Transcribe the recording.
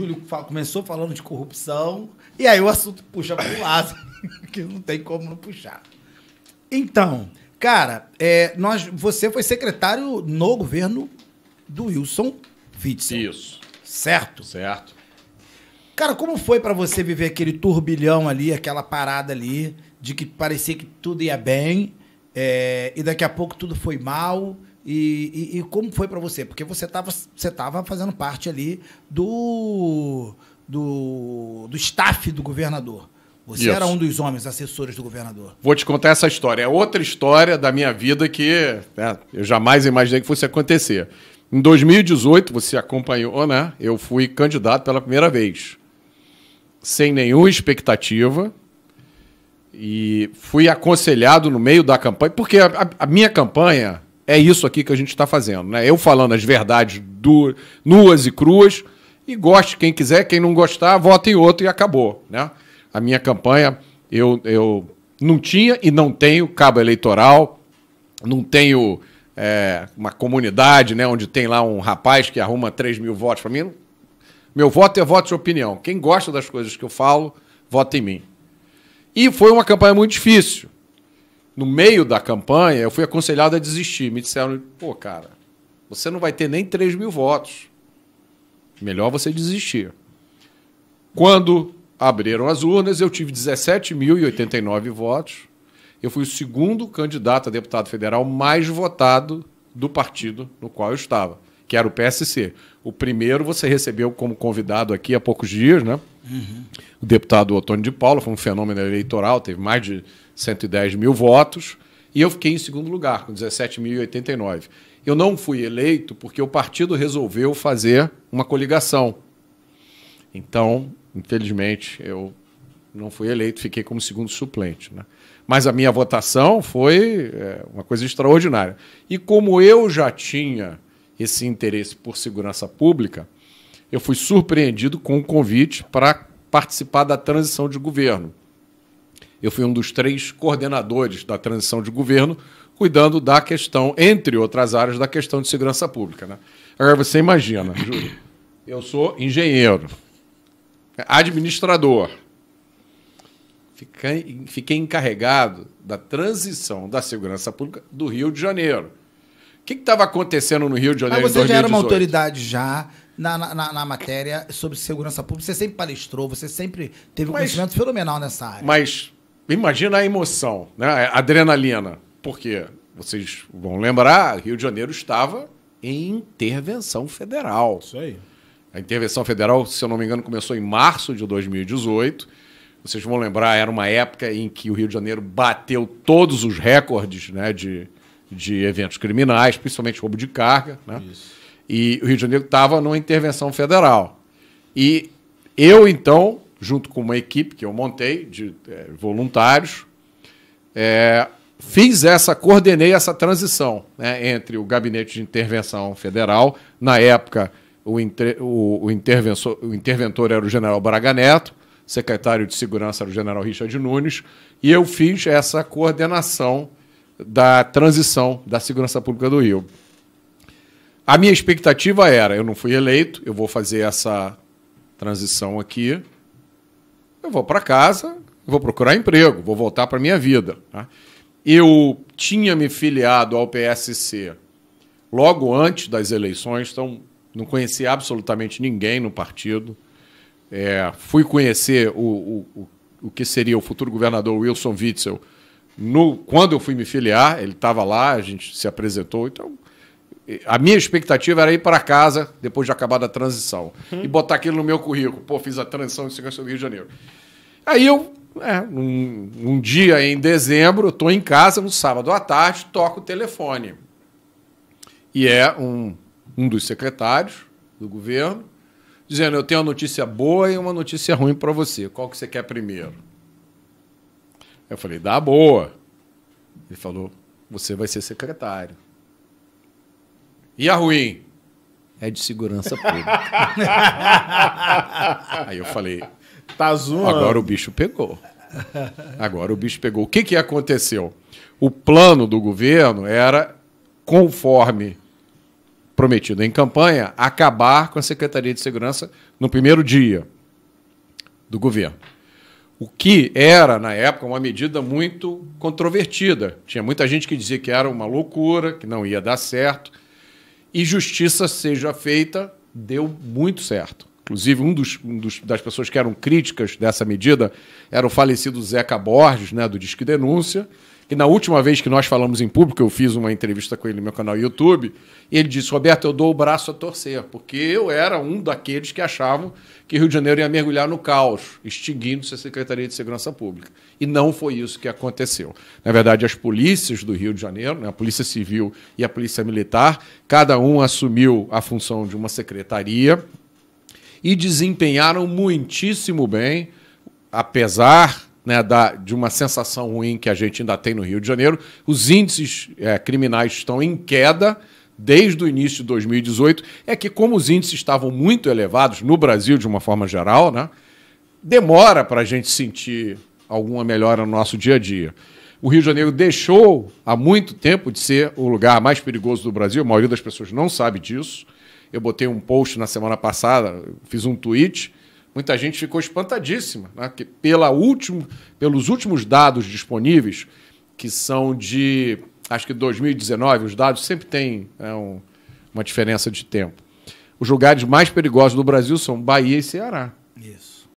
Júlio fala, começou falando de corrupção, e aí o assunto puxa para o lado, que não tem como não puxar. Então, cara, é, nós, você foi secretário no governo do Wilson Witzel. Isso. Certo? Certo. Cara, como foi para você viver aquele turbilhão ali, aquela parada ali, de que parecia que tudo ia bem, é, e daqui a pouco tudo foi mal? E, e, e como foi para você? Porque você estava você tava fazendo parte ali do, do, do staff do governador. Você Isso. era um dos homens assessores do governador. Vou te contar essa história. É outra história da minha vida que né, eu jamais imaginei que fosse acontecer. Em 2018, você acompanhou, né? Eu fui candidato pela primeira vez. Sem nenhuma expectativa. E fui aconselhado no meio da campanha, porque a, a minha campanha é isso aqui que a gente está fazendo. Né? Eu falando as verdades do, nuas e cruas, e goste quem quiser, quem não gostar, vota em outro e acabou. Né? A minha campanha, eu, eu não tinha e não tenho cabo eleitoral, não tenho é, uma comunidade né, onde tem lá um rapaz que arruma 3 mil votos para mim. Meu voto é voto de opinião. Quem gosta das coisas que eu falo, vota em mim. E foi uma campanha muito difícil no meio da campanha, eu fui aconselhado a desistir. Me disseram, pô, cara, você não vai ter nem 3 mil votos. Melhor você desistir. Quando abriram as urnas, eu tive 17.089 votos. Eu fui o segundo candidato a deputado federal mais votado do partido no qual eu estava, que era o PSC. O primeiro você recebeu como convidado aqui há poucos dias, né? Uhum. O deputado Otônio de Paula foi um fenômeno eleitoral, teve mais de 110 mil votos, e eu fiquei em segundo lugar, com 17.089. Eu não fui eleito porque o partido resolveu fazer uma coligação. Então, infelizmente, eu não fui eleito, fiquei como segundo suplente. Né? Mas a minha votação foi é, uma coisa extraordinária. E como eu já tinha esse interesse por segurança pública, eu fui surpreendido com um convite para participar da transição de governo. Eu fui um dos três coordenadores da transição de governo, cuidando da questão, entre outras áreas, da questão de segurança pública. Né? Agora você imagina, Júlio, eu sou engenheiro, administrador, fiquei, fiquei encarregado da transição da segurança pública do Rio de Janeiro. O que estava acontecendo no Rio de Janeiro ah, Mas você já era uma autoridade já, na, na, na, matéria sobre segurança pública. Você sempre palestrou, você sempre teve um mas, conhecimento fenomenal nessa área. Mas imagina a emoção, né? a adrenalina. Porque vocês vão lembrar, Rio de Janeiro estava em intervenção federal. Isso aí. A intervenção federal, se eu não me engano, começou em março de 2018. Vocês vão lembrar, era uma época em que o Rio de Janeiro bateu todos os recordes né, de, de eventos criminais, principalmente roubo de carga. Né? Isso. E o Rio de Janeiro estava numa intervenção federal. E eu, então, junto com uma equipe que eu montei de é, voluntários, é, fiz essa, coordenei essa transição né, entre o Gabinete de Intervenção Federal, na época o, inter, o, o, o interventor era o general Braga Neto, secretário de Segurança era o general Richard Nunes, e eu fiz essa coordenação da transição da segurança pública do Rio. A minha expectativa era: eu não fui eleito, eu vou fazer essa transição aqui, eu vou para casa, vou procurar emprego, vou voltar para minha vida. Tá? Eu tinha me filiado ao PSC logo antes das eleições, então não conhecia absolutamente ninguém no partido. É, fui conhecer o, o, o, que seria o futuro governador Wilson Witzel no, quando eu fui me filiar, ele estava lá, a gente se apresentou, então a minha expectativa era ir para casa depois de acabar a transição e botar aquilo no meu currículo. Pô, fiz a transição de segurança do Rio de Janeiro. Aí eu, é, um, um, dia em dezembro, eu tô em casa, no sábado à tarde, toco o telefone. E é um, um dos secretários do governo dizendo: Eu tenho uma notícia boa e uma notícia ruim para você. Qual que você quer primeiro? Eu falei: Dá boa. Ele falou: Você vai ser secretário. E a ruim? É de segurança pública. Aí eu falei, tá zoando. Agora o bicho pegou. Agora o bicho pegou. O que, que aconteceu? O plano do governo era, conforme prometido em campanha, acabar com a Secretaria de Segurança no primeiro dia do governo. O que era, na época, uma medida muito controvertida. Tinha muita gente que dizia que era uma loucura, que não ia dar certo e justiça seja feita, deu muito certo. Inclusive, um, dos, um dos, das pessoas que eram críticas dessa medida era o falecido Zeca Borges, né, do Disque Denúncia, que na última vez que nós falamos em público, eu fiz uma entrevista com ele no meu canal YouTube, e ele disse, Roberto, eu dou o braço a torcer, porque eu era um daqueles que achavam que Rio de Janeiro ia mergulhar no caos, extinguindo-se a Secretaria de Segurança Pública. E não foi isso que aconteceu. Na verdade, as polícias do Rio de Janeiro, né, a Polícia Civil e a Polícia Militar, cada um assumiu a função de uma secretaria, e desempenharam muitíssimo bem, apesar né, da, de uma sensação ruim que a gente ainda tem no Rio de Janeiro. Os índices é, criminais estão em queda desde o início de 2018. É que, como os índices estavam muito elevados no Brasil de uma forma geral, né, demora para a gente sentir alguma melhora no nosso dia a dia. O Rio de Janeiro deixou há muito tempo de ser o lugar mais perigoso do Brasil, a maioria das pessoas não sabe disso. Eu botei um post na semana passada, fiz um tweet. Muita gente ficou espantadíssima, né? que pela último, pelos últimos dados disponíveis, que são de, acho que 2019, os dados sempre têm é, um, uma diferença de tempo. Os lugares mais perigosos do Brasil são Bahia e Ceará. Isso.